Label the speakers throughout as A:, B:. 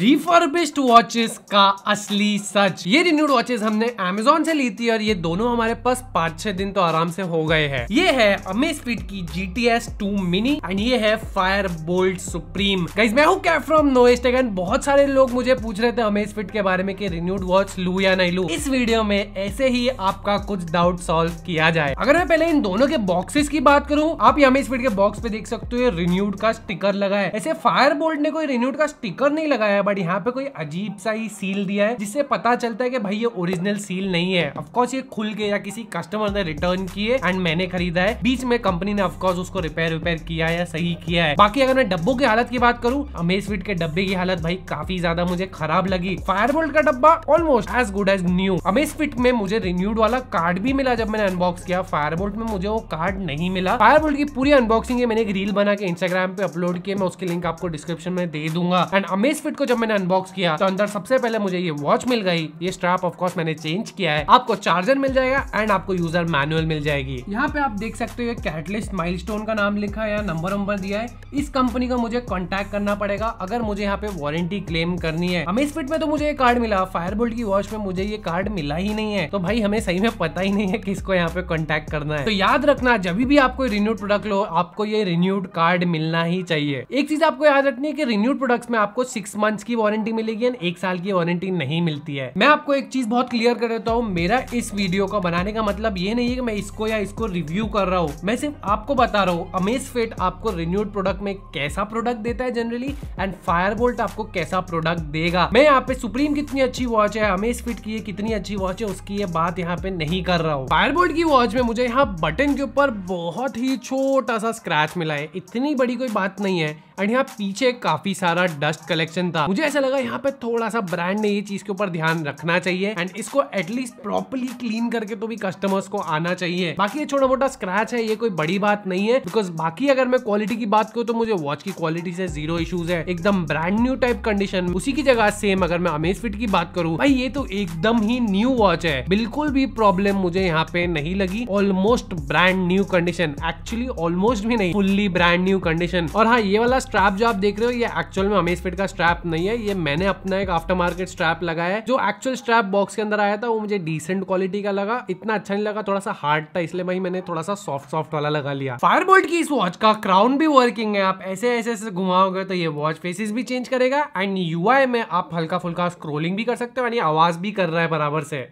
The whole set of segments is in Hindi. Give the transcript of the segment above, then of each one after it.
A: रिफर्बिश्ड वॉचेस का असली सच ये रिन्यूड वॉचेस हमने अमेजोन से ली थी और ये दोनों हमारे पास पाँच छह दिन तो आराम से हो गए हैं ये है अमेज स्पीड की G T S two mini and ये है फायर बोल्ट सुप्रीम गाइज मैं हूँ फ्रॉम नो स्टेगन बहुत सारे लोग मुझे पूछ रहे थे अमेज फिट के बारे में कि रिन्यूड वॉच लू या नहीं लू इस वीडियो में ऐसे ही आपका कुछ डाउट सॉल्व किया जाए अगर मैं पहले इन दोनों के बॉक्सेस की बात करूँ आप ये अमेज फिट के बॉक्स पे देख सकते हो रिन्यूड का स्टिकर लगा है ऐसे फायर बोल्ट ने कोई रिन्यूड का स्टिकर नहीं लगाया बट यहाँ पे कोई अजीब सा ही सील दिया है जिससे पता चलता है कि भाई ये ओरिजिनल सील नहीं है ऑफकोर्स ये खुल के या किसी कस्टमर ने रिटर्न किए एंड मैंने खरीदा है बीच में कंपनी ने ऑफकोर्स उसको रिपेयर रिपेयर किया या सही किया है बाकी अगर मैं डब्बों की हालत की बात करूँ अमेज फिट के डब्बे की हालत भाई काफी ज्यादा मुझे खराब लगी फायर का डब्बा almost as good as new Amazfit में मुझे रिन्यूड वाला कार्ड भी मिला जब मैंने अनबॉक्स किया फायर में मुझे वो कार्ड नहीं मिला फायर की पूरी अनबॉक्सिंग मैंने एक रील बना के इंस्टाग्राम पे अपलोड किया मैं उसकी लिंक आपको डिस्क्रिप्शन में दे दूंगा एंड अमेज फिट को जब मैंने अनबॉक्स किया तो अंदर सबसे पहले मुझे ये वॉच मिल गई ये स्ट्रैप ऑफकोर्स मैंने चेंज किया है आपको चार्जर मिल जाएगा एंड आपको यूजर मैनुअल मिल जाएगी यहाँ पे आप देख सकते हो कैटलिस्ट माइल का नाम लिखा है या नंबर वंबर दिया है इस कंपनी का मुझे कॉन्टेक्ट करना पड़ेगा अगर मुझे यहाँ पे वारंटी क्लेम करनी है हमें स्पीड में तो मुझे ये कार्ड मिला फायर की वॉच में मुझे ये कार्ड मिला ही नहीं है तो भाई हमें सही में पता ही नहीं है किसको यहाँ पे कॉन्टेक्ट करना है तो याद रखना जब भी आपको रिन्यूड प्रोडक्ट लो आपको ये रिन्यूड कार्ड मिलना ही चाहिए एक चीज आपको याद रखनी है कि रिन्यूड प्रोडक्ट्स में आपको सिक्स मंथ्स की वारंटी मिलेगी एंड एक साल की वारंटी नहीं मिलती है मैं आपको एक चीज बहुत क्लियर कर देता हूँ मेरा इस वीडियो को बनाने का मतलब ये नहीं है कि मैं इसको या इसको रिव्यू कर रहा हूँ मैं सिर्फ आपको बता रहा हूँ अमेज फिट आपको रिन्यूड प्रोडक्ट में कैसा प्रोडक्ट देता है जनरली एंड फायर आपको कैसा प्रोडक्ट देगा मैं यहाँ पे सुप्रीम कितनी अच्छी वॉच है अमेज फिट की कितनी अच्छी वॉच है उसकी ये बात यहाँ पे नहीं कर रहा हूँ फायर की वॉच में मुझे यहाँ बटन के ऊपर बहुत ही छोटा सा स्क्रैच मिला है इतनी बड़ी कोई बात नहीं है एंड यहाँ पीछे काफी सारा डस्ट कलेक्शन था मुझे ऐसा लगा यहाँ पे थोड़ा सा ब्रांड ने ये चीज के ऊपर ध्यान रखना चाहिए एंड इसको एटलीस्ट प्रॉपरली क्लीन करके तो भी कस्टमर्स को आना चाहिए बाकी ये छोटा मोटा स्क्रैच है ये कोई बड़ी बात नहीं है बिकॉज बाकी अगर मैं क्वालिटी की बात करूँ तो मुझे वॉच की क्वालिटी से जीरो इशूज है एकदम ब्रांड न्यू टाइप कंडीशन उसी की जगह सेम अगर मैं अमेज फिट की बात करूँ भाई ये तो एकदम ही न्यू वॉच है बिल्कुल भी प्रॉब्लम मुझे यहाँ पे नहीं लगी almost brand new condition actually almost भी नहीं फुल्ली ब्रांड न्यू कंडीशन और हाँ ये वाला स्ट्रैप जो आप देख रहे हो ये एक्चुअल में अमेज फिट का स्ट्रैप नहीं है ये मैंने अपना एक आफ्टर मार्केट स्ट्रैप लगाया है जो एक्चुअल स्ट्रैप बॉक्स के अंदर आया था वो मुझे डिसेंट क्वालिटी का लगा इतना अच्छा नहीं लगा थोड़ा सा हार्ड था इसलिए भाई मैंने थोड़ा सा सॉफ्ट सॉफ्ट वाला लगा लिया फायरबोल्ट की इस वॉच का क्राउन भी वर्किंग है आप ऐसे ऐसे ऐसे घुमाओगे तो ये वॉच फेसिस भी चेंज करेगा एंड यू में आप हल्का फुल्का स्क्रोलिंग भी कर सकते हो यानी आवाज भी कर रहा है बराबर से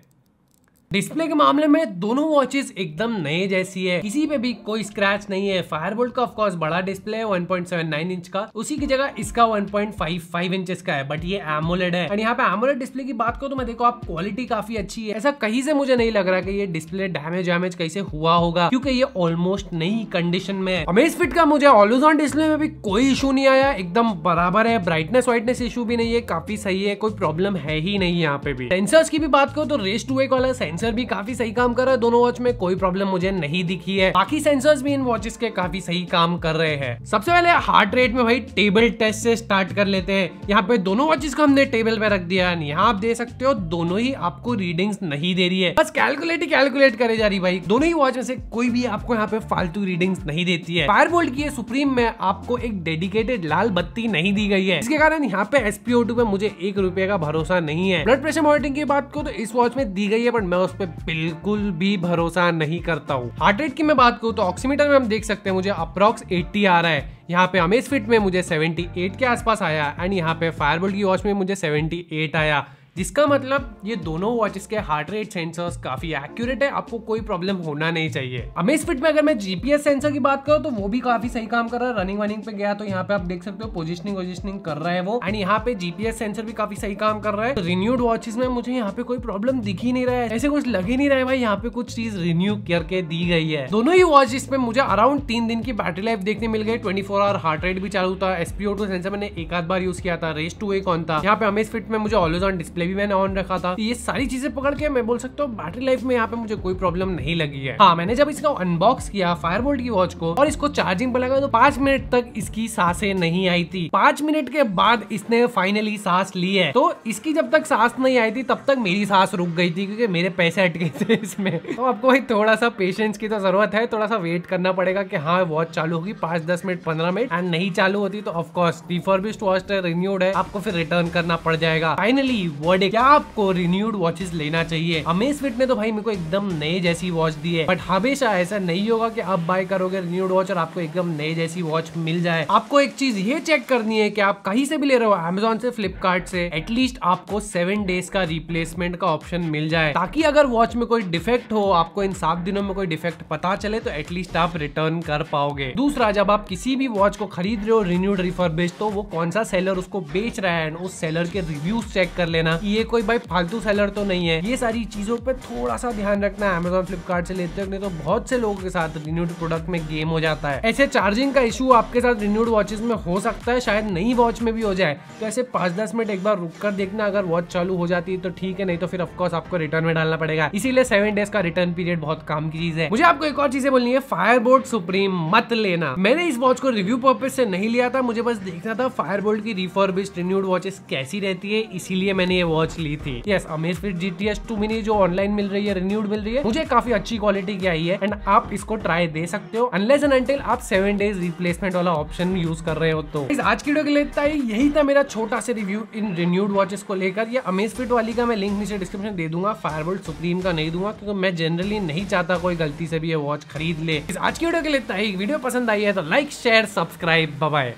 A: डिस्प्ले के मामले में दोनों वॉचेस एकदम नए जैसी है किसी पे भी कोई स्क्रैच नहीं है फायरबोल्ट का ऑफकोर्स बड़ा डिस्प्ले है 1.79 इंच का उसी की जगह इसका 1.55 इंचेस का है बट ये एमोलेड है और यहाँ पे एमोलेड डिस्प्ले की बात करो तो मैं देखो आप क्वालिटी काफी अच्छी है ऐसा कहीं से मुझे नहीं लग रहा की ये डिस्प्ले डैमेज वैमेज कैसे हुआ होगा क्यूँकी ये ऑलमोस्ट नई कंडीशन में है अमेज फिट का मुझे ऑलोजॉन डिस्प्ले में भी कोई इशू नहीं आया एकदम बराबर है ब्राइटनेस वाइटनेस इशू भी नहीं है काफी सही है कोई प्रॉब्लम है ही नहीं यहाँ पे भी सेंसर्स की भी बात करो तो रेस्ट टू एक वाला सेंसर भी काफी सही काम कर रहा है दोनों वॉच में कोई प्रॉब्लम मुझे नहीं दिखी है बाकी सेंसर भी इन वॉचेस के काफी सही काम कर रहे हैं सबसे पहले हार्ट रेट में भाई टेबल टेस्ट से स्टार्ट कर लेते हैं यहाँ पे दोनों वॉचेस को हमने टेबल पे रख दिया यहाँ आप दे सकते हो दोनों ही आपको रीडिंग नहीं दे रही है बस कैलकुलेट ही कैलकुलेट करे जा रही भाई दोनों ही वॉच में से कोई भी आपको यहाँ पे फालतू रीडिंग नहीं देती है फायर बोल्ट की सुप्रीम में आपको एक डेडिकेटेड लाल बत्ती नहीं दी गई है इसके कारण यहाँ पे एसपीओ टू मुझे एक रुपए का भरोसा नहीं है ब्लड प्रेशर मॉनिटरिंग की बात को तो इस वॉच में दी गई है बट मैं उस पर बिल्कुल भी भरोसा नहीं करता हूँ हार्ट रेट की मैं बात करूँ तो ऑक्सीमीटर में हम देख सकते हैं मुझे अप्रॉक्स 80 आ रहा है यहाँ पे अमेज फिट में मुझे 78 के आसपास आया एंड यहाँ पे फायरबोल्ट की वॉच में मुझे 78 आया जिसका मतलब ये दोनों वॉचेस के हार्ट रेट सेंसर्स काफी एक्यूरेट है आपको कोई प्रॉब्लम होना नहीं चाहिए अमेज फिट में अगर मैं जीपीएस सेंसर की बात करूँ तो वो भी काफी सही काम कर रहा है रनिंग वनिंग पे गया तो यहाँ पे आप देख सकते हो पोजिशनिंग वोजिशनिंग कर रहा है वो एंड यहाँ पे जीपीएस सेंसर भी काफी सही काम कर रहा है रिन्यूड वॉचेस में मुझे यहाँ पे कोई प्रॉब्लम दिख ही नहीं रहा है ऐसे कुछ लग ही नहीं रहा है भाई यहाँ पे कुछ चीज रिन्यू करके दी गई है दोनों ही वॉचेस में मुझे अराउंड तीन दिन की बैटरी लाइफ देखने मिल गई twenty four hour heart rate भी चालू था एसपीओ सेंसर मैंने एक आध बार यूज किया था रेस टू ए कौन था यहाँ पे अमेज फिट में मुझे ऑलवेज ऑन डिस्प्ले भी मैंने ऑन रखा था तो ये सारी चीजें पकड़ के मैं बोल सकता हूँ बैटरी लाइफ में यहाँ पे मुझे कोई प्रॉब्लम नहीं लगी है हाँ मैंने जब इसका अनबॉक्स किया फायर की वॉच को और इसको चार्जिंग पर लगा तो पांच मिनट तक इसकी सांसें नहीं आई थी पांच मिनट के बाद इसने फाइनली सांस ली है तो इसकी जब तक सांस नहीं आई थी तब तक मेरी सांस रुक गई थी क्योंकि मेरे पैसे हट गए थे इसमें तो आपको भाई थोड़ा सा पेशेंस की तो जरूरत है थोड़ा सा वेट करना पड़ेगा कि हाँ वॉच चालू होगी पांच दस मिनट पंद्रह मिनट एंड नहीं चालू होती तो ऑफकोर्स रिफर्बिस्ट वॉच है रिन्यूड है आपको फिर रिटर्न करना पड़ जाएगा फाइनली वर्ल्ड बट क्या आपको रिन्यूड वॉचेस लेना चाहिए अमेज फिट ने तो भाई मेरे को एकदम नए जैसी वॉच दी है बट हमेशा ऐसा नहीं होगा कि आप बाय करोगे रिन्यूड वॉच और आपको एकदम नए जैसी वॉच मिल जाए आपको एक चीज ये चेक करनी है कि आप कहीं से भी ले रहे हो अमेजोन से फ्लिपकार्ट से एटलीस्ट आपको सेवन डेज का रिप्लेसमेंट का ऑप्शन मिल जाए ताकि अगर वॉच में कोई डिफेक्ट हो आपको इन सात दिनों में कोई डिफेक्ट पता चले तो एटलीस्ट आप रिटर्न कर पाओगे दूसरा जब आप किसी भी वॉच को खरीद रहे हो रिन्यूड बेच तो वो कौन सा सेलर उसको बेच रहा है उस सेलर के रिव्यूज चेक कर लेना कि ये कोई भाई फालतू सेलर तो नहीं है ये सारी चीजों पर थोड़ा सा ध्यान रखना है अमेजोन फ्लिपकार्ट से लेते नहीं तो बहुत से लोगों के साथ रिन्यूड प्रोडक्ट में गेम हो जाता है ऐसे चार्जिंग का इशू आपके साथ रिन्यूड वॉचेस में हो सकता है शायद नई वॉच में भी हो जाए तो ऐसे पांच दस मिनट एक बार रुक कर देखना अगर वॉच चालू हो जाती है तो ठीक है नहीं तो फिर ऑफकोर्स आपको रिटर्न में डालना पड़ेगा इसीलिए सेवन डेज का रिटर्न पीरियड बहुत काम की चीज है मुझे आपको एक और चीजें बोलनी है फायरबोल्ट सुप्रीम मत लेना मैंने इस वॉच को रिव्यू पर्पज से नहीं लिया था मुझे बस देखना था फायरबोल्ट की रिफर्बिस्ट रिन्यूड वॉचेस कैसी रहती है इसीलिए मैंने ये वॉच ली थी yes Amazfit G T S two mini जो ऑनलाइन मिल रही है रिन्यूड मिल रही है मुझे काफी अच्छी क्वालिटी की आई है एंड आप इसको ट्राई दे सकते हो अनलेस एंड अनटिल आप सेवन डेज रिप्लेसमेंट वाला ऑप्शन यूज कर रहे हो तो इस आज की वीडियो के लेता है यही था मेरा छोटा सा रिव्यू इन रिन्यूड वॉचेस को लेकर या अमेज फिट वाली का मैं लिंक नीचे डिस्क्रिप्शन दे दूंगा फायरबोल्ट सुप्रीम का नहीं दूंगा क्योंकि मैं जनरली नहीं चाहता कोई गलती से भी ये वॉच खरीद ले इस आज की वीडियो के लेता है वीडियो पसंद आई है तो लाइक शेयर सब्सक्राइब बाय